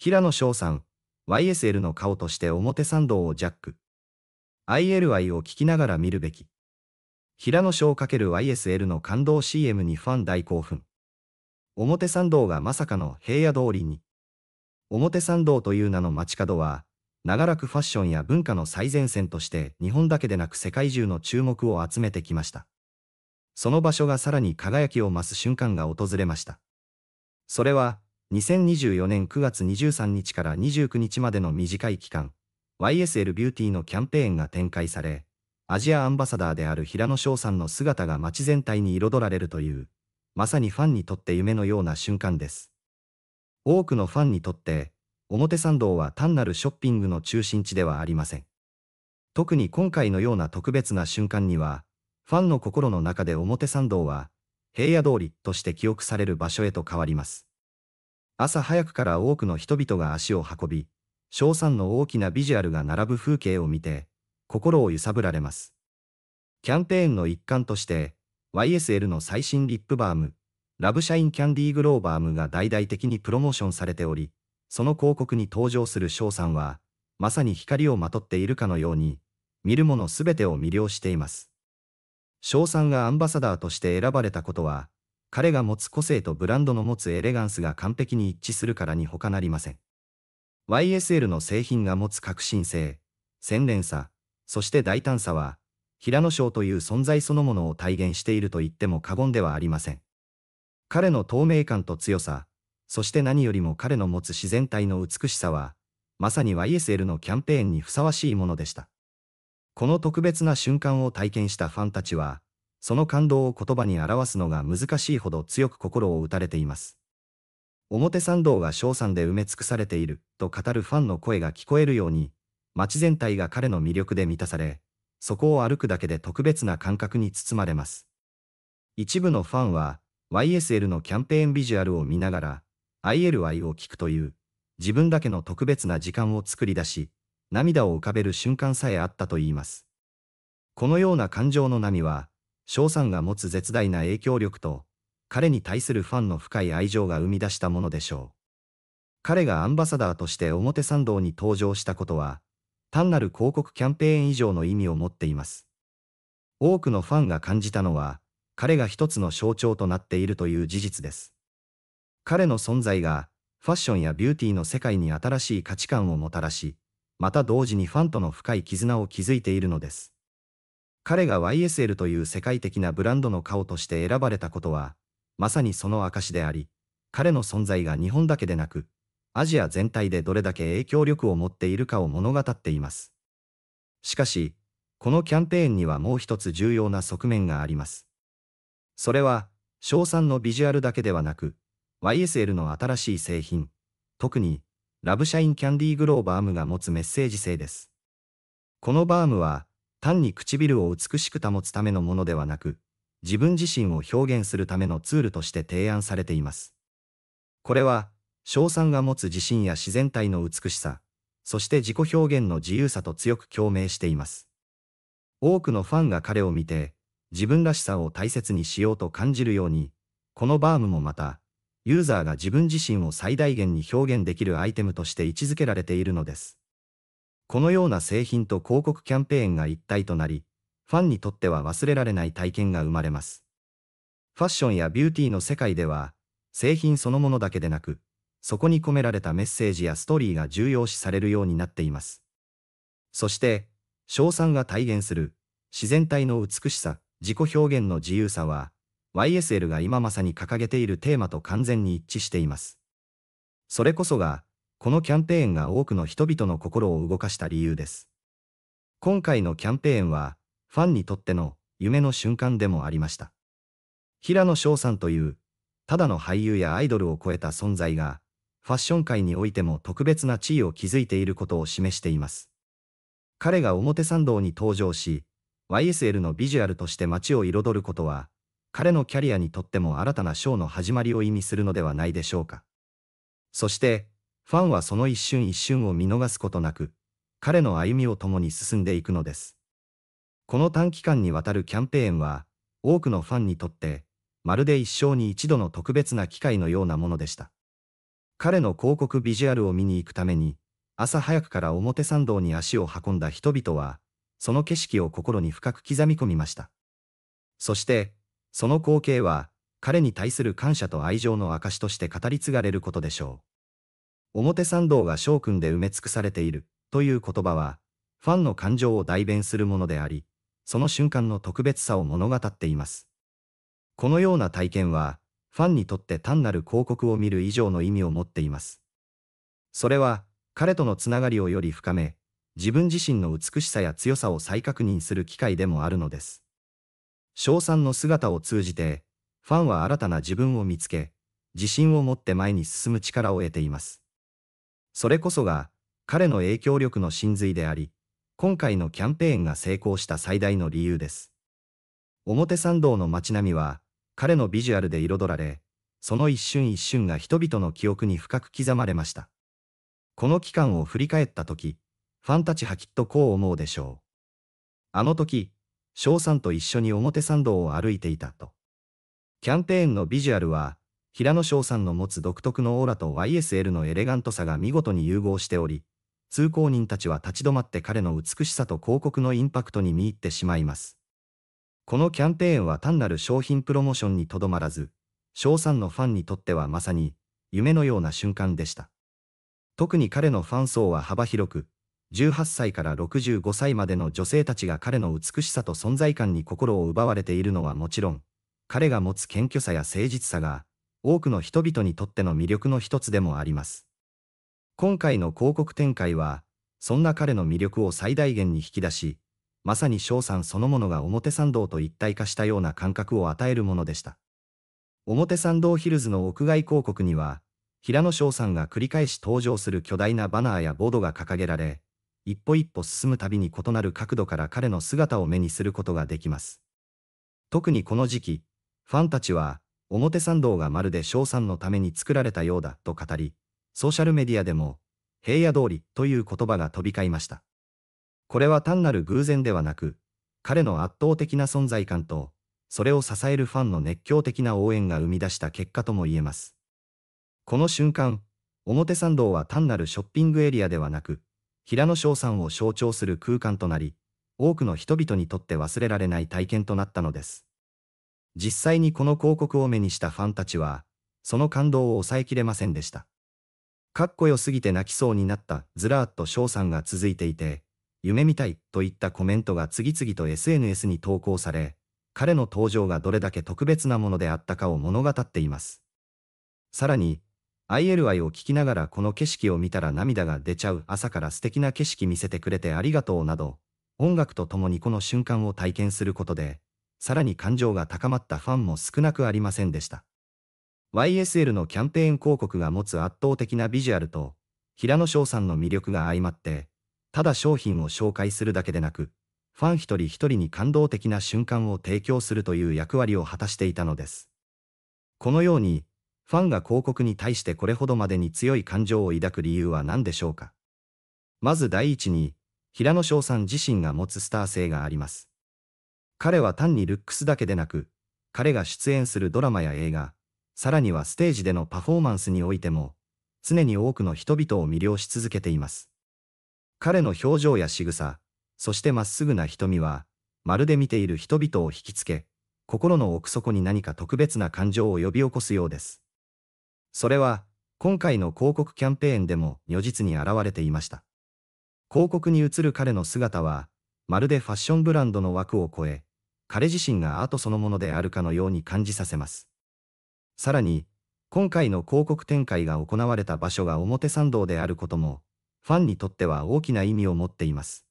平野翔さん、YSL の顔として表参道をジャック。ILI を聞きながら見るべき。平野翔 ×YSL の感動 CM にファン大興奮。表参道がまさかの平野通りに。表参道という名の街角は、長らくファッションや文化の最前線として日本だけでなく世界中の注目を集めてきました。その場所がさらに輝きを増す瞬間が訪れました。それは、2024年9月23日から29日までの短い期間、YSL ビューティーのキャンペーンが展開され、アジアアンバサダーである平野翔さんの姿が街全体に彩られるという、まさにファンにとって夢のような瞬間です。多くのファンにとって、表参道は単なるショッピングの中心地ではありません。特に今回のような特別な瞬間には、ファンの心の中で表参道は、平野通りとして記憶される場所へと変わります。朝早くから多くの人々が足を運び、翔さんの大きなビジュアルが並ぶ風景を見て、心を揺さぶられます。キャンペーンの一環として、YSL の最新リップバーム、ラブシャインキャンディーグローバームが大々的にプロモーションされており、その広告に登場する翔さんは、まさに光をまとっているかのように、見るものすべてを魅了しています。翔さんがアンバサダーとして選ばれたことは、彼が持つ個性とブランドの持つエレガンスが完璧に一致するからに他なりません。YSL の製品が持つ革新性、洗練さ、そして大胆さは、平野翔という存在そのものを体現していると言っても過言ではありません。彼の透明感と強さ、そして何よりも彼の持つ自然体の美しさは、まさに YSL のキャンペーンにふさわしいものでした。この特別な瞬間を体験したファンたちは、その感動を言葉に表すのが難しいほど強く心を打たれています。表参道が賞賛で埋め尽くされていると語るファンの声が聞こえるように、街全体が彼の魅力で満たされ、そこを歩くだけで特別な感覚に包まれます。一部のファンは、YSL のキャンペーンビジュアルを見ながら、i l y を聞くという、自分だけの特別な時間を作り出し、涙を浮かべる瞬間さえあったといいます。このような感情の波は、翔さんが持つ絶大な影響力と、彼に対するファンの深い愛情が生み出したものでしょう。彼がアンバサダーとして表参道に登場したことは、単なる広告キャンペーン以上の意味を持っています。多くのファンが感じたのは、彼が一つの象徴となっているという事実です。彼の存在が、ファッションやビューティーの世界に新しい価値観をもたらし、また同時にファンとの深い絆を築いているのです。彼が YSL という世界的なブランドの顔として選ばれたことは、まさにその証であり、彼の存在が日本だけでなく、アジア全体でどれだけ影響力を持っているかを物語っています。しかし、このキャンペーンにはもう一つ重要な側面があります。それは、賞賛のビジュアルだけではなく、YSL の新しい製品、特に、ラブシャインキャンディーグローバームが持つメッセージ性です。このバームは、単に唇を美しく保つためのものではなく、自分自身を表現するためのツールとして提案されています。これは、賞賛が持つ自信や自然体の美しさ、そして自己表現の自由さと強く共鳴しています。多くのファンが彼を見て、自分らしさを大切にしようと感じるように、このバームもまた、ユーザーが自分自身を最大限に表現できるアイテムとして位置づけられているのです。このような製品と広告キャンペーンが一体となり、ファンにとっては忘れられない体験が生まれます。ファッションやビューティーの世界では、製品そのものだけでなく、そこに込められたメッセージやストーリーが重要視されるようになっています。そして、賞賛が体現する、自然体の美しさ、自己表現の自由さは、YSL が今まさに掲げているテーマと完全に一致しています。それこそが、このキャンペーンが多くの人々の心を動かした理由です。今回のキャンペーンは、ファンにとっての夢の瞬間でもありました。平野翔さんという、ただの俳優やアイドルを超えた存在が、ファッション界においても特別な地位を築いていることを示しています。彼が表参道に登場し、YSL のビジュアルとして街を彩ることは、彼のキャリアにとっても新たなショーの始まりを意味するのではないでしょうか。そして、ファンはその一瞬一瞬を見逃すことなく、彼の歩みを共に進んでいくのです。この短期間にわたるキャンペーンは、多くのファンにとって、まるで一生に一度の特別な機会のようなものでした。彼の広告ビジュアルを見に行くために、朝早くから表参道に足を運んだ人々は、その景色を心に深く刻み込みました。そして、その光景は、彼に対する感謝と愛情の証として語り継がれることでしょう。表参道が翔くんで埋め尽くされているという言葉は、ファンの感情を代弁するものであり、その瞬間の特別さを物語っています。このような体験は、ファンにとって単なる広告を見る以上の意味を持っています。それは、彼とのつながりをより深め、自分自身の美しさや強さを再確認する機会でもあるのです。翔さんの姿を通じて、ファンは新たな自分を見つけ、自信を持って前に進む力を得ています。それこそが彼の影響力の真髄であり、今回のキャンペーンが成功した最大の理由です。表参道の街並みは彼のビジュアルで彩られ、その一瞬一瞬が人々の記憶に深く刻まれました。この期間を振り返った時、ファンたちはきっとこう思うでしょう。あの時、翔さんと一緒に表参道を歩いていたと。キャンペーンのビジュアルは、平野翔さんの持つ独特のオーラと YSL のエレガントさが見事に融合しており、通行人たちは立ち止まって彼の美しさと広告のインパクトに見入ってしまいます。このキャンペーンは単なる商品プロモーションにとどまらず、翔さんのファンにとってはまさに、夢のような瞬間でした。特に彼のファン層は幅広く、18歳から65歳までの女性たちが彼の美しさと存在感に心を奪われているのはもちろん、彼が持つ謙虚さや誠実さが多くの人々にとっての魅力の一つでもあります。今回の広告展開は、そんな彼の魅力を最大限に引き出し、まさに翔さんそのものが表参道と一体化したような感覚を与えるものでした。表参道ヒルズの屋外広告には、平野翔さんが繰り返し登場する巨大なバナーやボードが掲げられ、一歩一歩進むたびに異なる角度から彼の姿を目にすることができます。特にこの時期、ファンたちは、表参道がまるで翔さんのために作られたようだと語り、ソーシャルメディアでも、平野通りという言葉が飛び交いました。これは単なる偶然ではなく、彼の圧倒的な存在感と、それを支えるファンの熱狂的な応援が生み出した結果とも言えます。この瞬間、表参道は単なるショッピングエリアではなく、平野翔さんを象徴する空間となり、多くの人々にとって忘れられない体験となったのです。実際にこの広告を目にしたファンたちは、その感動を抑えきれませんでした。かっこよすぎて泣きそうになったずらーっと翔さんが続いていて、夢みたいといったコメントが次々と SNS に投稿され、彼の登場がどれだけ特別なものであったかを物語っています。さらに、ILI を聞きながらこの景色を見たら涙が出ちゃう朝から素敵な景色見せてくれてありがとうなど、音楽と共にこの瞬間を体験することで、さらに感情が高まったファンも少なくありませんでした。YSL のキャンペーン広告が持つ圧倒的なビジュアルと、平野翔さんの魅力が相まって、ただ商品を紹介するだけでなく、ファン一人一人に感動的な瞬間を提供するという役割を果たしていたのです。このように、ファンが広告に対してこれほどまでに強い感情を抱く理由は何でしょうかまず第一に、平野翔さん自身が持つスター性があります。彼は単にルックスだけでなく、彼が出演するドラマや映画、さらにはステージでのパフォーマンスにおいても、常に多くの人々を魅了し続けています。彼の表情や仕草、そしてまっすぐな瞳は、まるで見ている人々を引きつけ、心の奥底に何か特別な感情を呼び起こすようです。それは、今回の広告キャンペーンでも如実に現れていました。広告に映る彼の姿は、まるでファッションブランドの枠を超え、彼自身がアートそのものであるかのように感じさせます。さらに、今回の広告展開が行われた場所が表参道であることも、ファンにとっては大きな意味を持っています。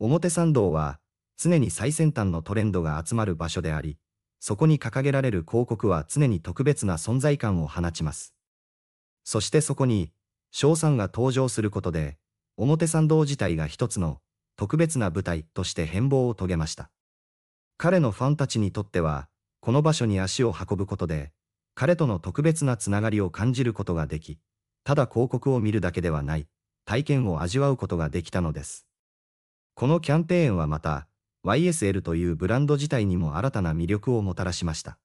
表参道は、常に最先端のトレンドが集まる場所であり、そこに掲げられる広告は常に特別な存在感を放ちます。そしてそこに、賞賛が登場することで、表参道自体が一つの特別な舞台として変貌を遂げました。彼のファンたちにとっては、この場所に足を運ぶことで、彼との特別なつながりを感じることができ、ただ広告を見るだけではない、体験を味わうことができたのです。このキャンペーンはまた、YSL というブランド自体にも新たな魅力をもたらしました。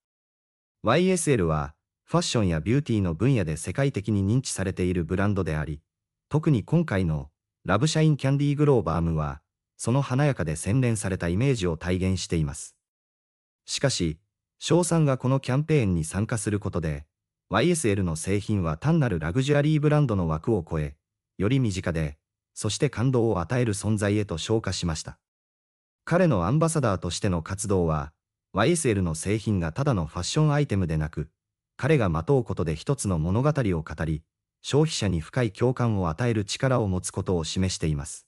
YSL は、ファッションやビューティーの分野で世界的に認知されているブランドであり、特に今回のラブシャインキャンディーグローバームは、その華やかで洗練されたイメージを体現しています。しかし、翔さんがこのキャンペーンに参加することで、YSL の製品は単なるラグジュアリーブランドの枠を超え、より身近で、そして感動を与える存在へと昇華しました。彼のアンバサダーとしての活動は、YSL の製品がただのファッションアイテムでなく、彼がまとうことで一つの物語を語り、消費者に深い共感を与える力を持つことを示しています。